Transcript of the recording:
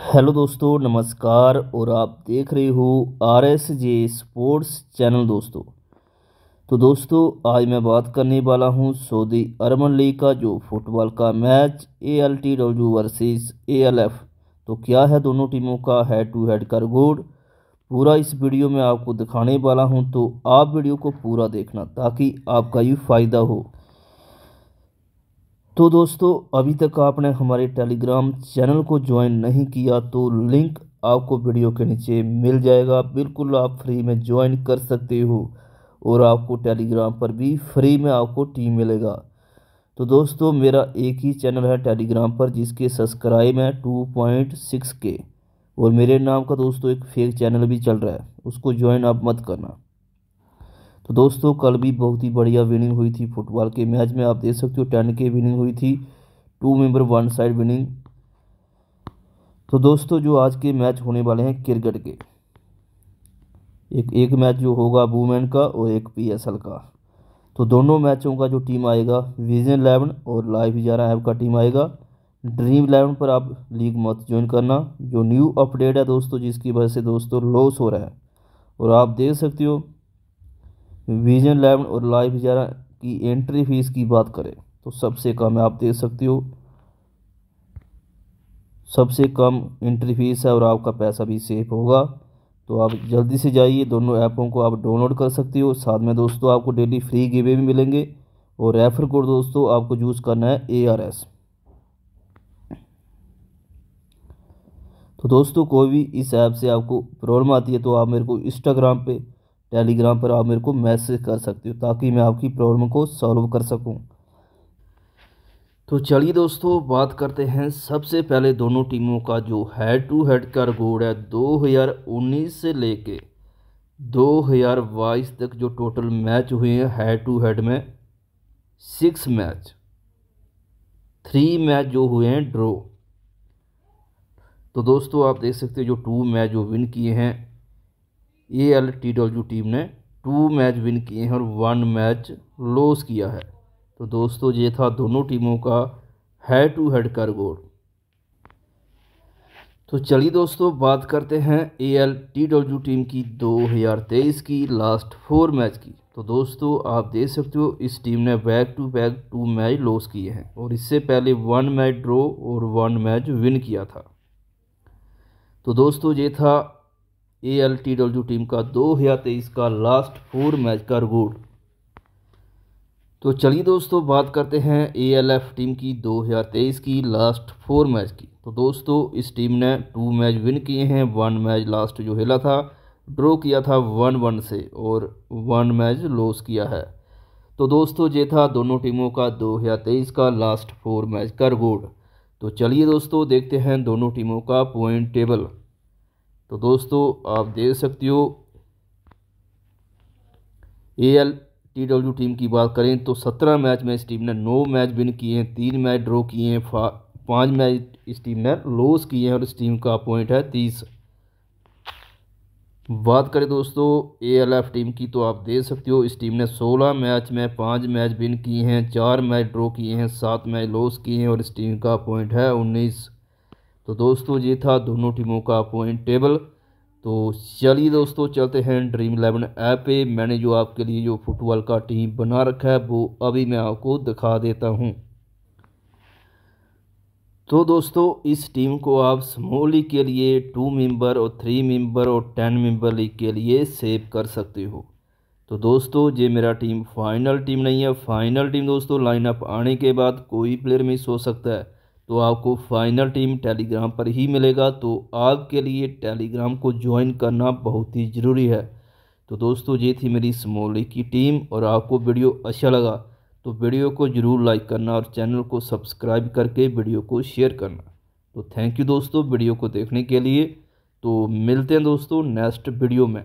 hello दोस्तों नमस्कार और आप देख रहे हो R S J sports channel दोस्तों तो दोस्तों आज मैं बात करने वाला हूं सऊदी अरबन लीग का जो फुटबॉल का match A L T W versus A L F तो क्या है दोनों टीमों का हेड टू हेड कर गोड पूरा इस वीडियो में आपको दिखाने वाला हूं तो आप वीडियो को पूरा देखना ताकि आपका ये फ़ायदा हो तो दोस्तों अभी तक आपने हमारे टेलीग्राम चैनल को ज्वाइन नहीं किया तो लिंक आपको वीडियो के नीचे मिल जाएगा बिल्कुल आप फ्री में ज्वाइन कर सकते हो और आपको टेलीग्राम पर भी फ्री में आपको टीम मिलेगा तो दोस्तों मेरा एक ही चैनल है टेलीग्राम पर जिसके सब्सक्राइब हैं टू पॉइंट सिक्स के और मेरे नाम का दोस्तों एक फेक चैनल भी चल रहा है उसको ज्वाइन आप मत करना तो दोस्तों कल भी बहुत ही बढ़िया विनिंग हुई थी फुटबॉल के मैच में आप देख सकते हो टेन के विनिंग हुई थी two member one side winning तो दोस्तों जो आज के मैच होने वाले हैं क्रिकेट के एक एक मैच जो होगा वूमेन का और एक पी का तो दोनों मैचों का जो टीम आएगा विजन इलेवन और लाइव ग्यारह ऐप का टीम आएगा ड्रीम इलेवन पर आप लीग मत ज्वाइन करना जो न्यू अपडेट है दोस्तों जिसकी वजह से दोस्तों लॉस हो रहा है और आप देख सकते हो विजन लैब और लाइफ इजारा की एंट्री फीस की बात करें तो सबसे कम आप दे सकते हो सबसे कम एंट्री फीस है और आपका पैसा भी सेफ होगा तो आप जल्दी से जाइए दोनों ऐपों को आप डाउनलोड कर सकते हो साथ में दोस्तों आपको डेली फ्री गिवे भी मिलेंगे और रेफर कोड दोस्तों आपको यूज़ करना है ए आर एस तो दोस्तों कोई भी इस ऐप से आपको प्रॉब्लम आती है तो आप मेरे को इंस्टाग्राम पे टेलीग्राम पर आप मेरे को मैसेज कर सकते हो ताकि मैं आपकी प्रॉब्लम को सॉल्व कर सकूं तो चलिए दोस्तों बात करते हैं सबसे पहले दोनों टीमों का जो हेड टू हेड का रिकॉर्ड है 2019 से लेके 2022 तक जो टोटल मैच हुए हैं हेड टू हेड में सिक्स मैच थ्री मैच जो हुए हैं ड्रॉ तो दोस्तों आप देख सकते हो जो टू मैच जो विन किए हैं A L T W team ने टू मैच विन किए हैं और वन मैच लॉस किया है तो दोस्तों ये था दोनों टीमों का हेड टू हेड कर गोल तो चलिए दोस्तों बात करते हैं A L T W team की 2023 की लास्ट फोर मैच की तो दोस्तों आप देख सकते हो इस टीम ने back to back two match loss किए हैं और इससे पहले वन मैच ड्रॉ और वन मैच विन किया था तो दोस्तों ये था A L T W team का दो हज़ार तेईस का लास्ट फोर मैच का रिकॉर्ड तो चलिए दोस्तों बात करते हैं ए एल एफ टीम की दो हज़ार तेईस की लास्ट फोर मैच की तो दोस्तों इस टीम ने टू मैच विन किए हैं वन मैच लास्ट जो हेला था ड्रॉ किया था वन वन से और वन मैच लॉस किया है तो दोस्तों ये था दोनों टीमों का दो हज़ार तेईस का लास्ट फोर मैच का रिकॉर्ड तो चलिए दोस्तों देखते हैं दोनों टीमों का पॉइंट टेबल तो दोस्तों आप देख सकते हो A L T W team की बात करें तो सत्रह मैच में इस टीम ने नौ मैच विन किए हैं तीन मैच ड्रॉ किए हैं पाँच मैच इस टीम ने लॉस किए हैं और इस टीम का पॉइंट है तीस बात करें दोस्तों ए एल एफ टीम की तो आप देख सकते हो इस टीम ने सोलह मैच में पाँच मैच विन किए हैं चार मैच ड्रॉ किए हैं सात मैच लॉस किए हैं और इस टीम का पॉइंट है उन्नीस तो दोस्तों ये था दोनों टीमों का पॉइंट टेबल तो चलिए दोस्तों चलते हैं ड्रीम इलेवन ऐप पे मैंने जो आपके लिए जो फुटबॉल का टीम बना रखा है वो अभी मैं आपको दिखा देता हूँ तो दोस्तों इस टीम को आप स्मॉल लीग के लिए टू मेंबर और थ्री मेंबर और टेन मेंबर लीग के लिए सेव कर सकते हो तो दोस्तों ये मेरा टीम फाइनल टीम नहीं है फाइनल टीम दोस्तों लाइनअप आने के बाद कोई प्लेयर मिस हो सकता है तो आपको फाइनल टीम टेलीग्राम पर ही मिलेगा तो आपके लिए टेलीग्राम को ज्वाइन करना बहुत ही ज़रूरी है तो दोस्तों ये थी मेरी स्मोली की टीम और आपको वीडियो अच्छा लगा तो वीडियो को ज़रूर लाइक करना और चैनल को सब्सक्राइब करके वीडियो को शेयर करना तो थैंक यू दोस्तों वीडियो को देखने के लिए तो मिलते हैं दोस्तों नेक्स्ट वीडियो में